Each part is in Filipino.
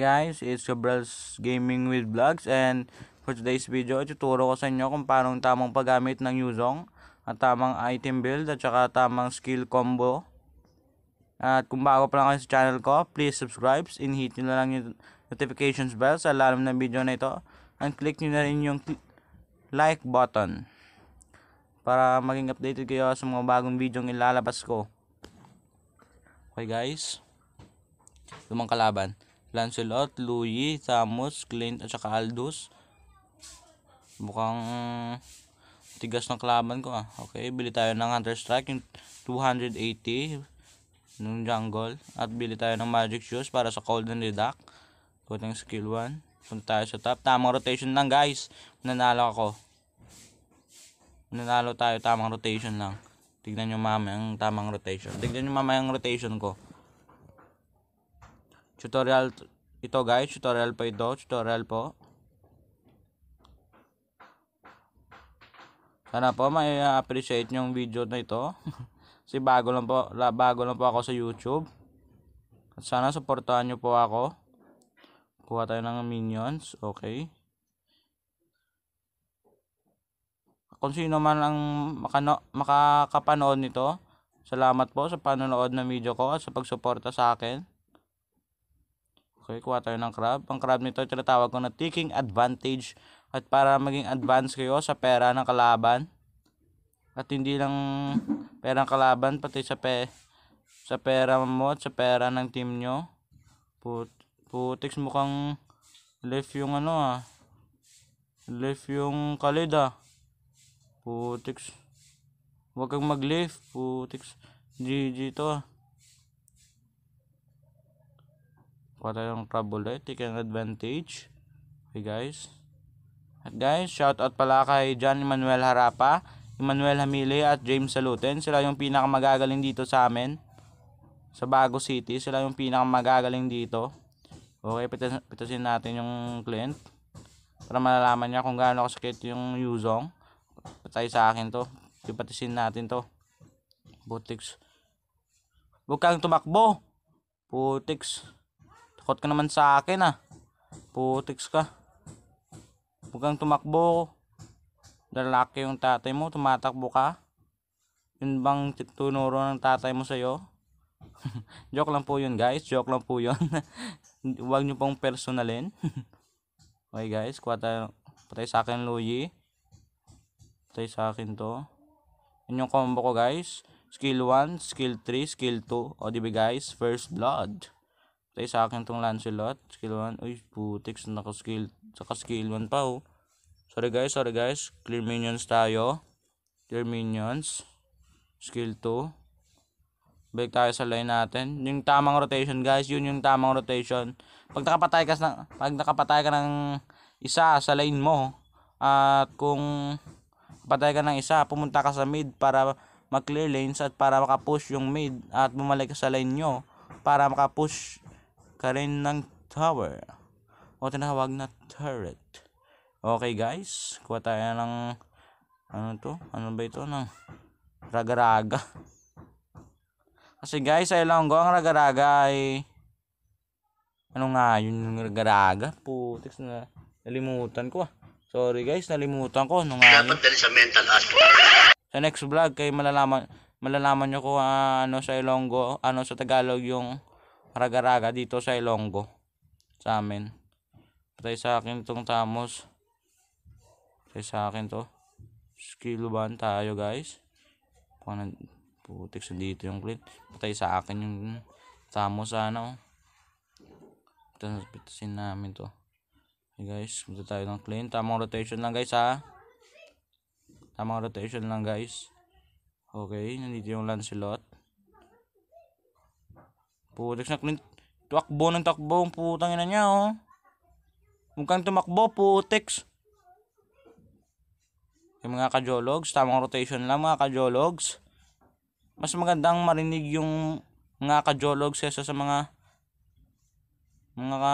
guys, it's Gabriel's Gaming with Vlogs and for today's video, ituturo ko sa inyo kung paano tamang paggamit ng Yuzong at tamang item build at saka tamang skill combo. At kung bago pa lang kayo sa channel ko, please subscribe and hit nyo na lang yung notifications bell sa lalim ng video na ito and click nyo na rin yung like button para maging updated kayo sa mga bagong video ilalabas ko. Okay guys, lumang kalaban. Lancelot, Louis, Samus, Clint at saka Aldous. Mukhang mm, tigas ng kalaban ko ah. Okay, bili tayo ng Hunter Strike yung 280 ng jungle at bili tayo ng Magic Shoes para sa Golden Redact. Kunting skill 1. Punta tayo sa top. Tamang rotation lang guys. Nanalo ako. Nanalo tayo tamang rotation lang. Tignan nyo mamaya ang tamang rotation. Tignan nyo mamaya ang rotation ko. Tutorial ito guys, tutorial po ito, tutorial po. Sana po may appreciate yung video na ito. Kasi bago lang po, bago lang po ako sa YouTube. At sana suportahan nyo po ako. Kuha tayo ng minions, okay? Kung sino man ang makano, makakapanood nito, salamat po sa panonood ng video ko at sa pagsuporta sa akin. Okay, kuha tayo ng crab. Ang crab nito tinatawag ko na taking advantage at para maging advance kayo sa pera ng kalaban. At hindi lang pera ng kalaban pati sa pe sa pera mo at sa pera ng team nyo. Put putix mukhang left yung ano ah. Left yung kalid ah. Putix. Huwag kang mag-left. Putiks. GG to ah. para yung Crabole, taking advantage. Okay guys. At guys, shout out pala kay John Emmanuel Harapa, Emmanuel Hamile at James Saluten. Sila yung pinakamagagaling dito sa amin. Sa Bago City, sila yung pinakamagagaling dito. Okay, pitas pitasin natin yung client para malalaman niya kung gaano kasakit yung Yuzong. Patay sa akin to. Pipatisin natin to. Butiks. Huwag kang tumakbo. Butiks. Takot ka naman sa akin ah. Putiks ka. Huwag kang tumakbo. Lalaki yung tatay mo, tumatakbo ka. Yun bang tunuro ng tatay mo sa'yo? Joke lang po yun guys. Joke lang po yun. Huwag nyo pong personalin. okay guys, kuha Patay sa akin Luigi. Patay sa akin to. Yun yung combo ko guys. Skill 1, skill 3, skill 2. O diba guys, first blood. Tay, sa akin tong Lancelot. Skill 1. Uy, putiks. Naka-skill. Saka-skill 1 pa, oh. Sorry, guys. Sorry, guys. Clear minions tayo. Clear minions. Skill 2. Balik tayo sa line natin. Yung tamang rotation, guys. Yun yung tamang rotation. Pag nakapatay ka, ng, pag nakapatay ka ng isa sa line mo, at kung patay ka ng isa, pumunta ka sa mid para mag-clear lanes at para makapush yung mid at bumalik ka sa lane nyo para makapush ka rin ng tower o tinatawag na turret. Okay guys, kuha tayo ng ano to? Ano ba ito? Ng raga-raga. Kasi guys, ay lang ko ang raga-raga ay ano nga yun yung raga-raga? Putix na nalimutan ko ah. Sorry guys, nalimutan ko. Ano nga Dapat dali sa mental aspect Sa next vlog, kay malalaman malalaman nyo ko uh, ah, ano sa Ilonggo, ano sa Tagalog yung raga-raga dito sa Ilonggo sa amin patay sa akin itong tamos patay sa akin to skill ban tayo guys Paano, putik sa dito yung plate patay sa akin yung tamos sana oh pitasin namin to hey guys punta tayo ng clean tamang rotation lang guys ha tamang rotation lang guys okay nandito yung Lancelot Putik na Clint. Tuakbo ng takbo ang putang ina niya, oh. Huwag kang tumakbo, putex. Yung mga kajologs, tamang rotation lang mga kajologs. Mas magandang marinig yung mga kajologs kesa sa mga mga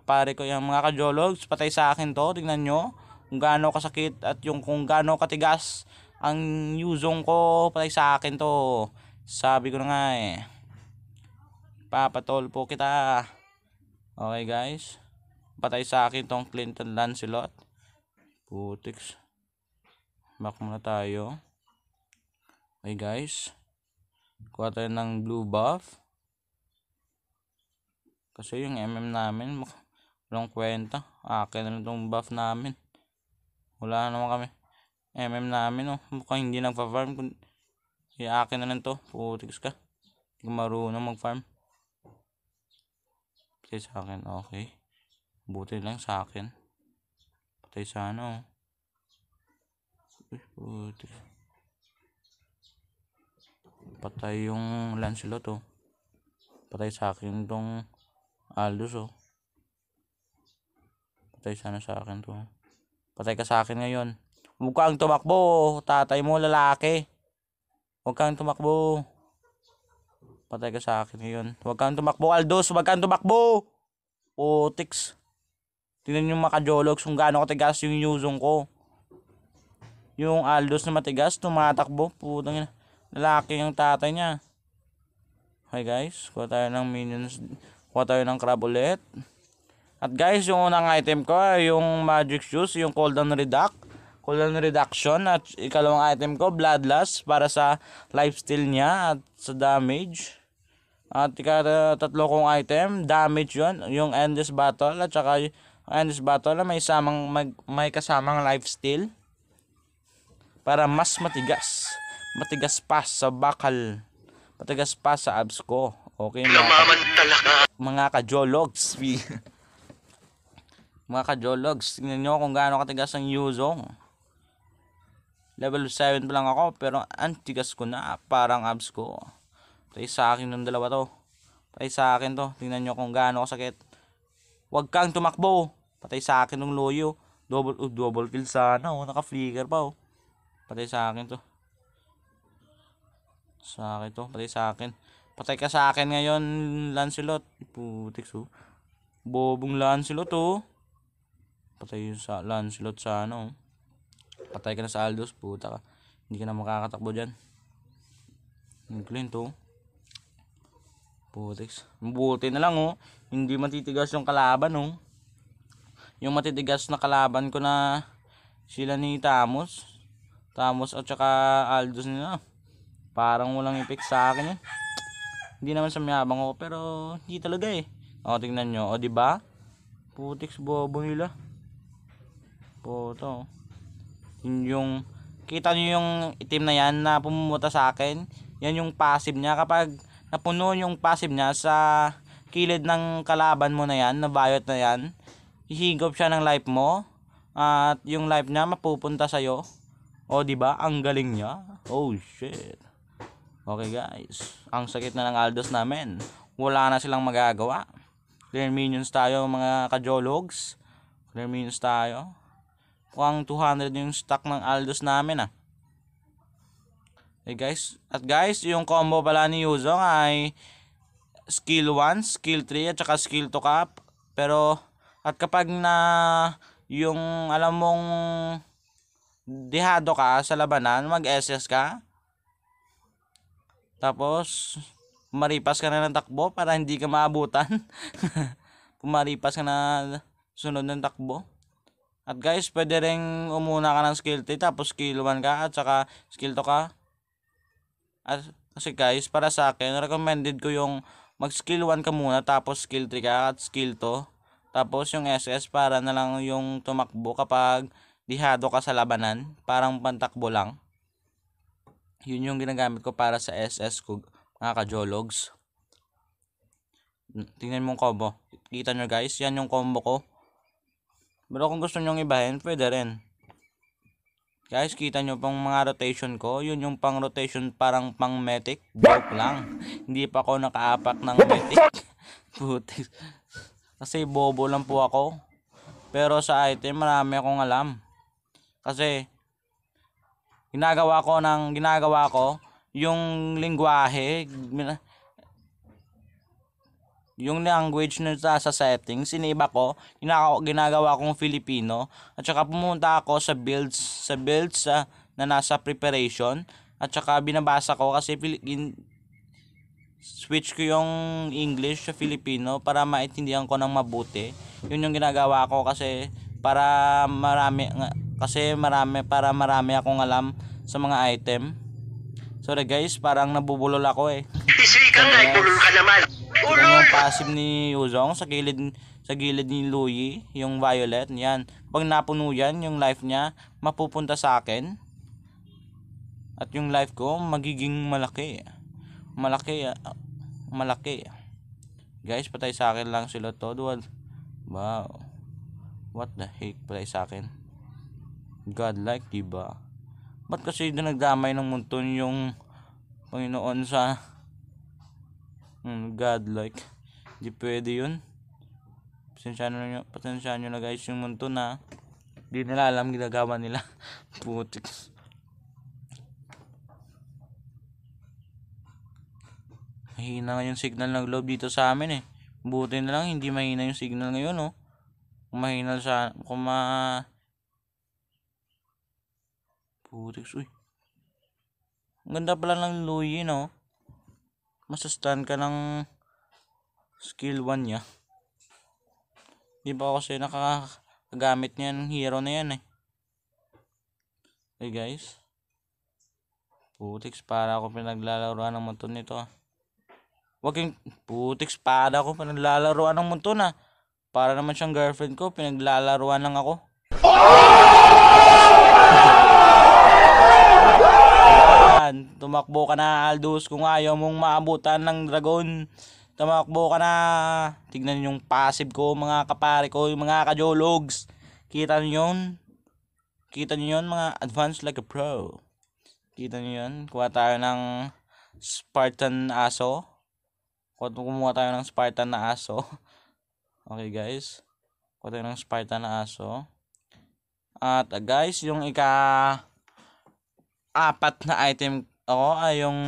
kapare ko yung mga kajologs. Patay sa akin to, tingnan nyo. Kung gaano kasakit at yung kung gaano katigas ang yuzong ko, patay sa akin to. Sabi ko na nga eh. Papatol po kita. Okay guys. Patay sa akin tong Clinton Lancelot. Putix. Back muna tayo. Okay guys. Kuha tayo ng blue buff. Kasi yung MM namin walang kwenta. Akin na itong buff namin. Wala naman kami. MM namin oh. Mukhang hindi nagpa-farm. Kaya eh, akin na lang to. putiks ka. Hindi marunong mag-farm. Patay sa akin. Okay. Buti lang sa akin. Patay sa ano. Uy, buti. Patay yung Lancelot oh. Patay sa akin tong Aldous oh. Patay sana sa akin to. Patay ka sa akin ngayon. Huwag kang tumakbo. Tatay mo lalaki. Huwag kang tumakbo. Patay ka sa akin ngayon. Huwag kang tumakbo, Aldos. Huwag kang tumakbo. Otix. Tingnan yung makajologs kung gaano katigas yung yuzong ko. Yung Aldos na matigas, tumatakbo. Putang ina. Lalaki yung tatay niya. Hi guys, kuha tayo ng minions. Kuha tayo ng crab ulit. At guys, yung unang item ko ay yung magic shoes, yung cooldown reduct. Cooldown reduction. At ikalawang item ko, bloodlust para sa lifesteal niya at sa damage at ika tatlo kong item, damage yon yung endless battle at saka yung endless battle na may samang mag, may kasamang life steal para mas matigas. Matigas pa sa bakal. Matigas pa sa abs ko. Okay na. mga, ka. mga kajologs. mga kajologs, tingnan nyo kung gaano katigas ang Yuzong. Level 7 pa lang ako pero antigas ko na parang abs ko. Patay sa akin ng dalawa to. Patay sa akin to. Tingnan nyo kung gaano kasakit. Huwag kang tumakbo. Oh. Patay sa akin ng loyo. Double, oh, double kill sana. Oh, naka-flicker pa oh. Patay sa akin to. Sa akin to. Patay sa akin. Patay ka sa akin ngayon, Lancelot. Putik so. Oh. Bobong Lancelot oh. Patay yung sa Lancelot sa ano. Oh. Patay ka na sa Aldos. Puta ka. Hindi ka na makakatakbo dyan. Ang clean to. Putex. Mabuti na lang oh. Hindi matitigas yung kalaban oh. Yung matitigas na kalaban ko na sila ni Tamos. Tamos at saka Aldos nila. Parang walang effect sa akin eh. Hindi naman sa mayabang ako pero hindi talaga eh. O tingnan nyo. O diba? Putiks bobo nila. Puto. Yun yung kita nyo yung itim na yan na pumumunta sa akin. Yan yung passive niya kapag napuno yung passive niya sa kilid ng kalaban mo na yan, na Violet na yan, hihigop siya ng life mo, at yung life niya mapupunta sa'yo. O, oh, di ba Ang galing niya. Oh, shit. Okay, guys. Ang sakit na ng Aldos namin. Wala na silang magagawa. Clear minions tayo, mga kajologs. Clear minions tayo. Kung 200 yung stock ng Aldos namin, ah. Okay eh, guys. At guys, yung combo pala ni Yuzong ay skill 1, skill 3 at saka skill 2 cap. Pero at kapag na yung alam mong dehado ka sa labanan, mag-SS ka. Tapos maripas ka na ng takbo para hindi ka maabutan. Pumaripas ka na sunod ng takbo. At guys, pwede ring umuna ka ng skill 3 tapos skill 1 ka at saka skill 2 ka As, kasi guys, para sa akin, recommended ko yung mag skill 1 ka muna tapos skill 3 ka at skill 2. Tapos yung SS para na lang yung tumakbo kapag dihado ka sa labanan. Parang pantakbo lang. Yun yung ginagamit ko para sa SS ko mga kajologs. Tingnan mo yung combo. Kita nyo guys, yan yung combo ko. Pero kung gusto nyo ibahin, pwede rin. Guys, kita nyo pang mga rotation ko. Yun yung pang rotation parang pang metic. Joke lang. Hindi pa ako nakaapak ng metic. Putik. Kasi bobo lang po ako. Pero sa item, marami akong alam. Kasi, ginagawa ko ng, ginagawa ko, yung lingwahe, yung language na sa settings, iniiba ko, ginagawa, ginagawa kong Filipino, at saka pumunta ako sa builds, sa builds sa, ah, na nasa preparation, at saka binabasa ko kasi in, switch ko yung English sa Filipino para maintindihan ko ng mabuti. Yun yung ginagawa ko kasi para marami, kasi marami, para marami akong alam sa mga item. Sorry guys, parang nabubulol ako eh. Sisika nga, bulol ka naman. Ulol! Oh, yung pasim ni Uzong sa gilid, sa gilid ni Louie, yung Violet, niyan. Pag napuno yan, yung life niya, mapupunta sa akin. At yung life ko, magiging malaki. Malaki, ah, malaki. Guys, patay sa akin lang sila to. Duwal. Wow. What the heck, patay sa akin. Godlike, diba? Ba't kasi nagdamay ng mundo yung Panginoon sa Hmm, godlike Di pwede yun pasensya nyo, pasensya nyo na guys yung munto na hindi nila alam ginagawa nila putik mahina nga yung signal ng globe dito sa amin eh buti na lang hindi mahina yung signal ngayon oh kung mahina sa kung ma putik uy ang ganda pala ng luyi no masustan ka ng skill 1 niya. Di ba kasi nakakagamit niya ng hero na yan eh. Hey guys. Putix para ako pinaglalaroan ng mundo nito ah. Wag yung putix para ako pinaglalaroan ng mundo na. Para naman siyang girlfriend ko pinaglalaroan lang ako. Oh! Tumakbo ka na Aldous kung ayaw mong maabutan ng dragon. Tumakbo ka na. Tignan yung passive ko mga kapare ko, yung mga kajologs. Kita niyo yun? Kita niyo yun mga advanced like a pro. Kita niyo yun? Kuha tayo ng Spartan aso. Kumuha tayo ng Spartan na aso. Okay guys. Kuha tayo ng Spartan na aso. At uh, guys, yung ika apat na item ako ay ah, yung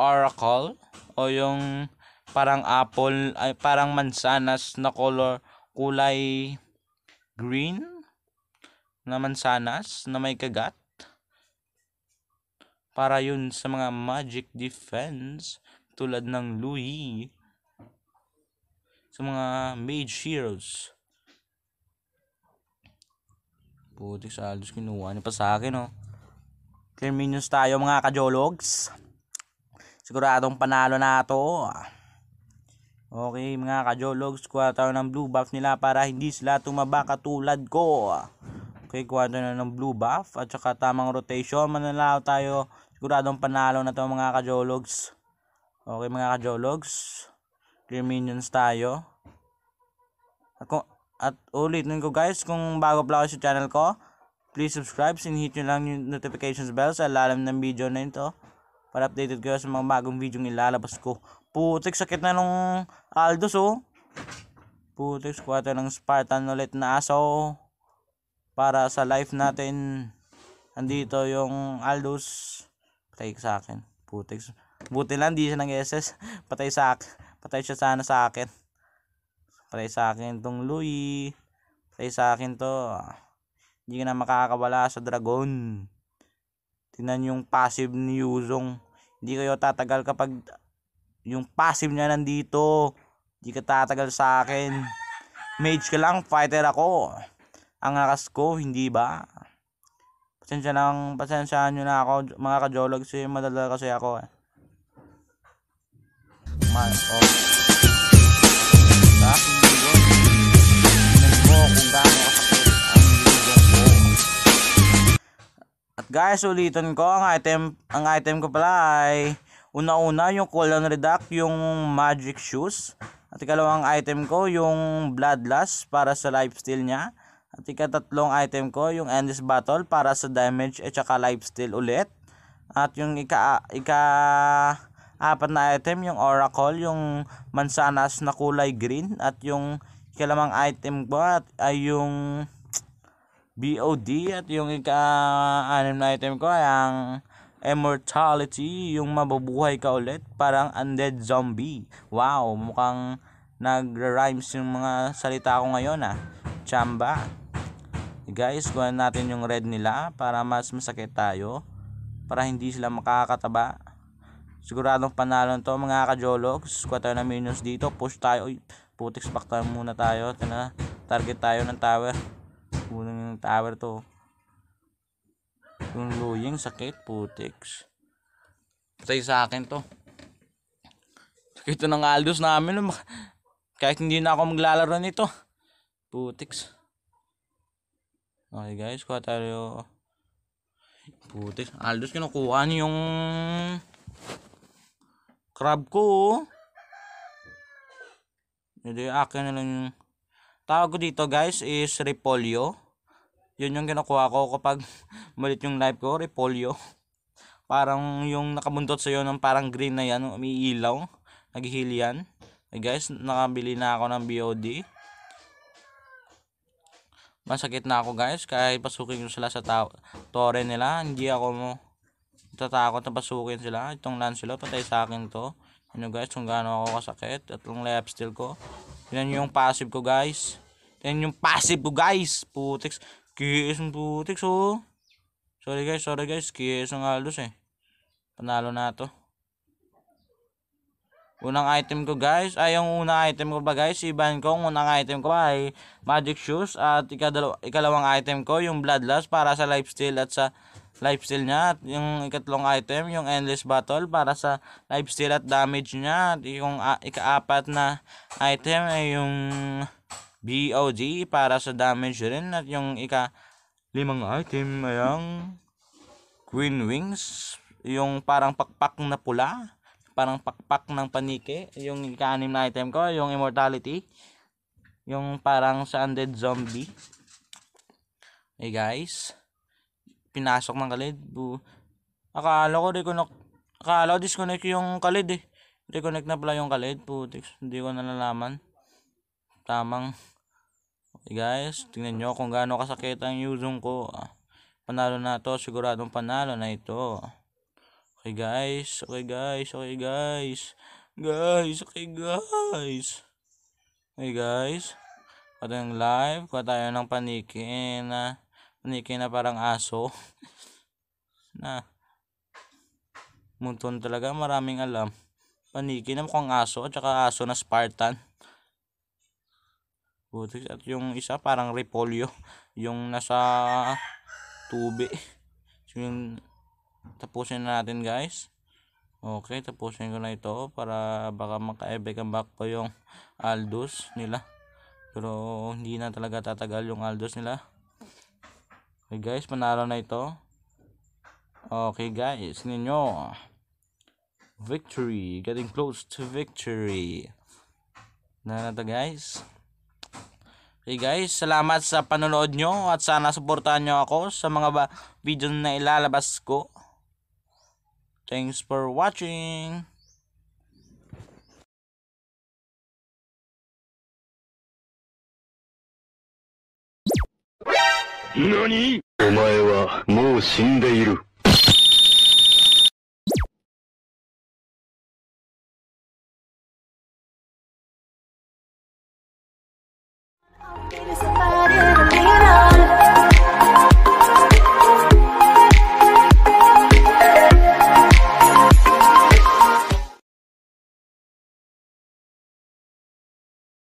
oracle o yung parang apple ay parang mansanas na color kulay green na mansanas na may kagat para yun sa mga magic defense tulad ng Louis sa mga mage heroes putik sa halos kinuha niya pa sa akin oh Clear tayo mga kajologs. Siguradong panalo na to. Okay mga kajologs, kuha tayo ng blue buff nila para hindi sila tumaba katulad ko. Okay, kuha tayo na ng blue buff at saka tamang rotation. Manalao tayo. Siguradong panalo na to mga kajologs. Okay mga kajologs. Clear minions tayo. Ako, at ulit nun ko guys, kung bago pa ako sa channel ko, Please subscribe, sinhit nyo lang yung notifications bell sa lalam ng video na ito para updated kayo sa mga bagong video ng ilalabas ko. Putik, sakit na nung Aldos oh. Putik, squatter ng Spartan ulit na aso oh. para sa life natin. Andito yung Aldos. Patay sa akin. Putik. Buti lang, di siya nag-SS. Patay sa akin. Patay siya sana sa akin. Patay sa akin tong Louis. Patay sa akin to. Ah. Hindi ka na makakawala sa dragon. Tingnan yung passive ni Yuzong. Hindi kayo tatagal kapag yung passive niya nandito. Hindi ka tatagal sa akin. Mage ka lang, fighter ako. Ang lakas ko, hindi ba? Pasensya nang, pasensya nyo na ako, mga kajolog. Kasi eh, madala kasi ako. Eh. Man, oh. Stop. Diba? Guys, ulitin ko ang item, ang item ko pala ay una-una yung cooldown reduct, yung magic shoes. At ikalawang item ko yung bloodlust para sa lifesteal niya. At ikatatlong item ko yung endless battle para sa damage at saka lifesteal ulit. At yung ika ika apat na item yung oracle, yung mansanas na kulay green at yung ikalawang item ko at ay yung BOD at yung ika-anim na item ko ay ang immortality, yung mabubuhay ka ulit, parang undead zombie. Wow, mukhang nag-rhymes yung mga salita ko ngayon ah. Chamba. Guys, kuhan natin yung red nila para mas masakit tayo. Para hindi sila makakataba. Siguradong panalo to mga kajologs. Kuha tayo ng minions dito. Push tayo. Uy, putix back tayo muna tayo. Tana, target tayo ng tower. Unang ng tower to. Yung luying sakit, putix. Patay sa akin to. Sakit to ng aldos namin. Um. Kahit hindi na ako maglalaro nito. Putix. Okay guys, kuha tayo. Putix. Aldos kinukuha yung crab ko. Oh. Hindi akin na lang yung tawag ko dito guys is repolyo. Yun yung kinukuha ko kapag malit yung life ko, repolyo. Parang yung nakabuntot sa'yo ng parang green na yan, umiilaw, naghihil yan. Hey guys, nakabili na ako ng BOD. Masakit na ako guys, kahit pasukin ko sila sa tore nila, hindi ako tatakot na pasukin sila. Itong Lancelot, patay sa akin to. Ano guys, kung gaano ako kasakit. At yung left steal ko. Yan yung passive ko guys. Yan yung passive ko guys. putiks Kiis ang putik so. Sorry guys, sorry guys. Kiis ang halos eh. Panalo na to. Unang item ko guys, ay yung unang item ko ba guys, iban ko, unang item ko ay magic shoes at ikadalaw, ikalawang item ko yung bloodlust para sa lifesteal at sa lifesteal niya at yung ikatlong item yung endless battle para sa lifesteal at damage niya at yung uh, ikaapat na item ay yung BOG para sa damage rin at yung ika limang item ay ang Queen Wings yung parang pakpak na pula parang pakpak ng paniki yung ika na item ko yung immortality yung parang sa undead zombie hey guys pinasok ng kalid bu akala ko reconnect akala ko disconnect yung kalid eh reconnect na pala yung kalid putix hindi ko nalalaman tamang okay guys tingnan nyo kung gaano kasakit ang yuzong ko ah, panalo na to siguradong panalo na ito okay guys okay guys okay guys guys okay guys okay guys kuha ng live kuha tayo ng panikin na panikin na parang aso na munton talaga maraming alam panikin na mukhang aso at saka aso na Spartan Vortex. At yung isa parang repolyo. Yung nasa tubig. So yung tapusin na natin guys. Okay, tapusin ko na ito para baka maka-epic ang back po yung aldos nila. Pero hindi na talaga tatagal yung aldos nila. Okay guys, panalo na ito. Okay guys, ninyo. Victory. Getting close to victory. Na ano na to guys. Hey guys, salamat sa panonood nyo at sana suportahan nyo ako sa mga video na ilalabas ko. Thanks for watching! NANI? お前はもう死んでいる。